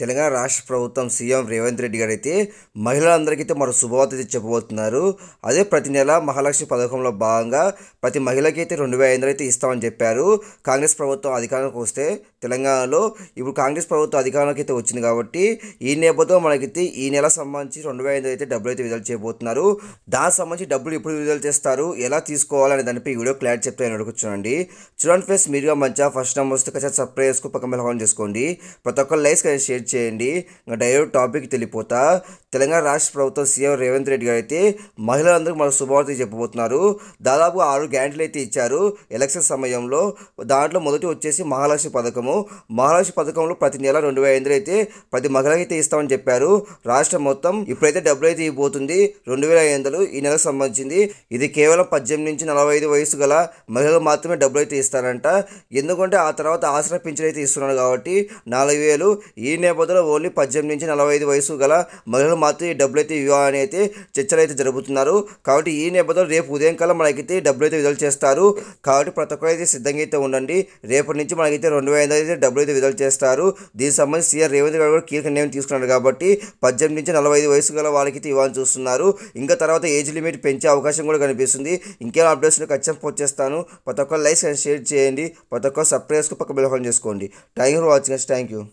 తెలంగాణ రాష్ట్ర ప్రభుత్వం సీఎం రేవంత్ రెడ్డి గారు అయితే మహిళలందరికైతే మరో శుభవార్త అయితే చెప్పబోతున్నారు అదే ప్రతి నెల మహాలక్ష్మి పథకంలో భాగంగా ప్రతి మహిళకి అయితే రెండు వేల ఐదు అయితే ఇస్తామని చెప్పారు కాంగ్రెస్ ప్రభుత్వం అధికారంలోకి వస్తే తెలంగాణలో ఇప్పుడు కాంగ్రెస్ ప్రభుత్వం అధికారంలోకి అయితే వచ్చింది కాబట్టి ఈ నేపథ్యంలో మనకైతే ఈ నెల సంబంధించి రెండు వేల ఐదు అయితే డబ్బులు అయితే విడుదల చేయబోతున్నారు దానికి సంబంధించి డబ్బులు ఎప్పుడు విడుదల చేస్తారు ఎలా తీసుకోవాలనే దానిపై వీడియో క్లారిటీ చెప్తే నేను అడుగుతున్నాండి చూడండి ఫ్రెండ్స్ మీరుగా మంచిగా ఫస్ట్ నెంబర్ వస్తే ఖచ్చితంగా సబ్స్క్రైబ్ చేసుకో పక్కన ఆన్ చేసుకోండి ప్రతి ఒక్కరు లైక్స్ షేర్ చేయండి ఇంకా డైరెక్ట్ టాపిక్ తెలిపోతా తెలంగాణ రాష్ట్ర ప్రభుత్వం సీఎం రేవంత్ రెడ్డి గారు అయితే మహిళలందరూ మన శుభవార్త చెప్పబోతున్నారు దాదాపు ఆరు గ్యారెంటీలు అయితే ఇచ్చారు ఎలక్షన్ సమయంలో దాంట్లో మొదటి వచ్చేసి మహాలక్ష్మి పథకము మహాలక్ష్మి పథకంలో ప్రతి నెల రెండు వేల ఐదు అయితే ప్రతి మహిళకి అయితే ఇస్తామని చెప్పారు రాష్ట్రం మొత్తం ఇప్పుడైతే డబ్బులు అయితే ఇవ్వబోతుంది రెండు వేల ఐదు ఈ నెలకు సంబంధించింది ఇది కేవలం పద్దెనిమిది నుంచి నలభై ఐదు వయసు గల మహిళలు మాత్రమే డబ్బులు అయితే ఇస్తారంట ఎందుకంటే ఆ తర్వాత ఆసరా పింఛన్ అయితే ఇస్తున్నారు కాబట్టి నాలుగు వేలు ఈ నెల హైదరాబాద్లో ఓన్లీ పద్దెనిమిది నుంచి నలభై ఐదు వయసు గల మహిళలు మాత్రం ఈ డబ్బులు అయితే ఇవ్వాలని అయితే చర్చలు అయితే జరుగుతున్నారు కాబట్టి ఈ నేపథ్యంలో రేపు ఉదయం కల్లా మనకైతే డబ్బులు అయితే విడుదల చేస్తారు కాబట్టి ప్రతి ఒక్కరు అయితే సిద్ధంగా అయితే ఉండండి రేపటి నుంచి మనకైతే రెండు వేల అయితే డబ్బులు అయితే విడుదల చేస్తారు దీనికి సంబంధించి సీఆర్ రేవంత్ గారు కూడా కీలక నిర్ణయం తీసుకున్నారు కాబట్టి పద్దెనిమిది నుంచి నలభై ఐదు వయసు గల వాళ్ళకైతే ఇవ్వాలని చూస్తున్నారు ఇంకా తర్వాత ఏజ్ లిమిట్ పెంచే అవకాశం కూడా కనిపిస్తుంది ఇంకేం అప్డేట్స్ ఖచ్చితంగా పోస్ట్ చేస్తాను ప్రతి ఒక్కరు లైక్ షేర్ చేయండి ప్రతి ఒక్కరు సర్ప్రైజ్కి పక్క బెల్హోన్ చేసుకోండి thank you for watching thank you